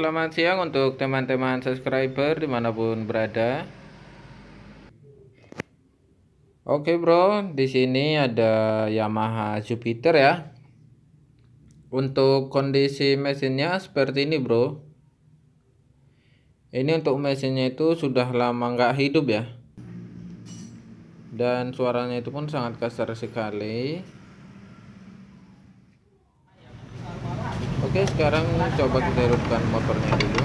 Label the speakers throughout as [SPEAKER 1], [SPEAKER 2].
[SPEAKER 1] selamat siang untuk teman-teman subscriber dimanapun berada. Oke bro, di sini ada Yamaha Jupiter ya. Untuk kondisi mesinnya seperti ini bro. Ini untuk mesinnya itu sudah lama nggak hidup ya. Dan suaranya itu pun sangat kasar sekali. Oke, sekarang coba kita hidupkan motornya dulu.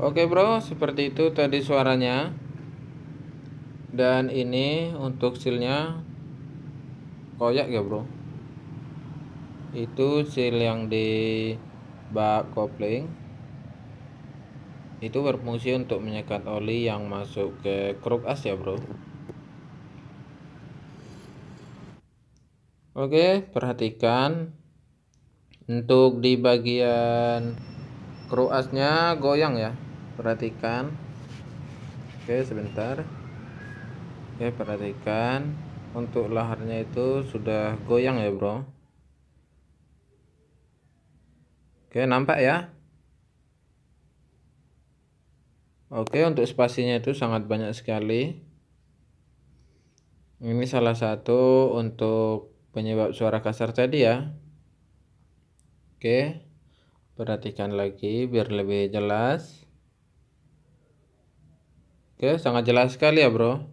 [SPEAKER 1] Oke bro, seperti itu tadi suaranya. Dan ini untuk sealnya koyak ya bro. Itu seal yang di bak kopling. Itu berfungsi untuk menyekat oli yang masuk ke kruk as ya bro. Oke, perhatikan untuk di bagian kruk asnya goyang ya perhatikan oke sebentar oke perhatikan untuk laharnya itu sudah goyang ya bro oke nampak ya oke untuk spasinya itu sangat banyak sekali ini salah satu untuk penyebab suara kasar tadi ya oke perhatikan lagi biar lebih jelas Oke, sangat jelas sekali ya, Bro.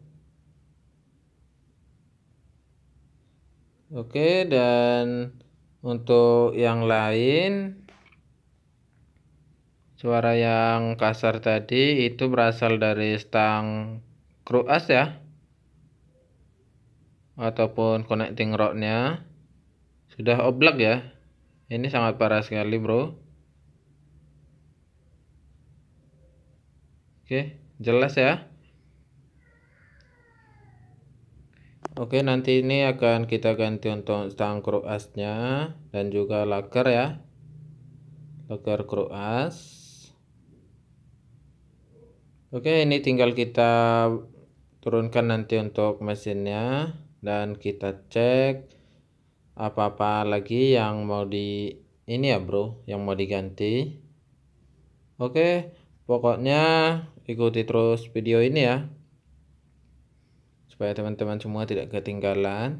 [SPEAKER 1] Oke, dan untuk yang lain suara yang kasar tadi itu berasal dari stang kruas ya ataupun connecting rodnya sudah oblak ya ini sangat parah sekali bro oke okay jelas ya Oke nanti ini akan kita ganti untuk stang kruasnya dan juga laker ya laker kruas Oke ini tinggal kita turunkan nanti untuk mesinnya dan kita cek apa-apa lagi yang mau di ini ya bro yang mau diganti Oke pokoknya ikuti terus video ini ya supaya teman-teman semua tidak ketinggalan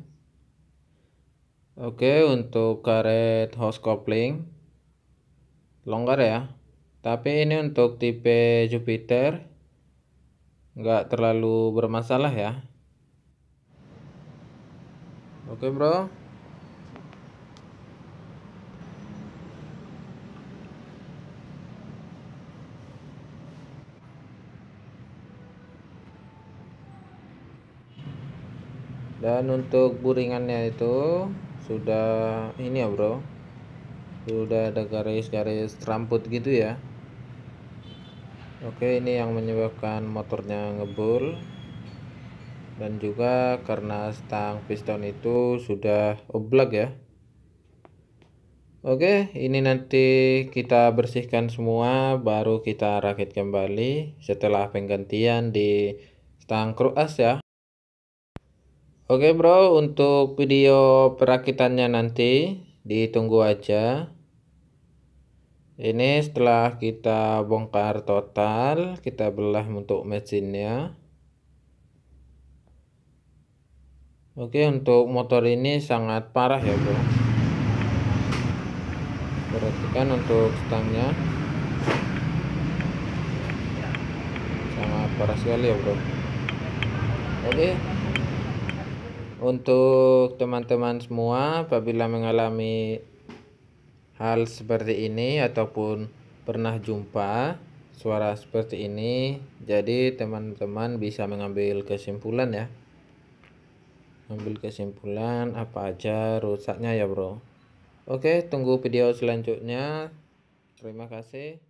[SPEAKER 1] oke untuk karet host kopling longgar ya tapi ini untuk tipe Jupiter nggak terlalu bermasalah ya oke bro dan untuk buringannya itu sudah ini ya bro sudah ada garis-garis rambut gitu ya oke ini yang menyebabkan motornya ngebul dan juga karena stang piston itu sudah oblak ya Oke, ini nanti kita bersihkan semua, baru kita rakit kembali setelah penggantian di stang kruas ya. Oke bro, untuk video perakitannya nanti ditunggu aja. Ini setelah kita bongkar total, kita belah untuk mesinnya. Oke, untuk motor ini sangat parah ya bro. Perhatikan untuk stangnya. Sangat parah sekali ya bro. Oke. Untuk teman-teman semua, apabila mengalami hal seperti ini ataupun pernah jumpa suara seperti ini, jadi teman-teman bisa mengambil kesimpulan ya. Ambil kesimpulan apa aja rusaknya ya, Bro. Oke, tunggu video selanjutnya. Terima kasih.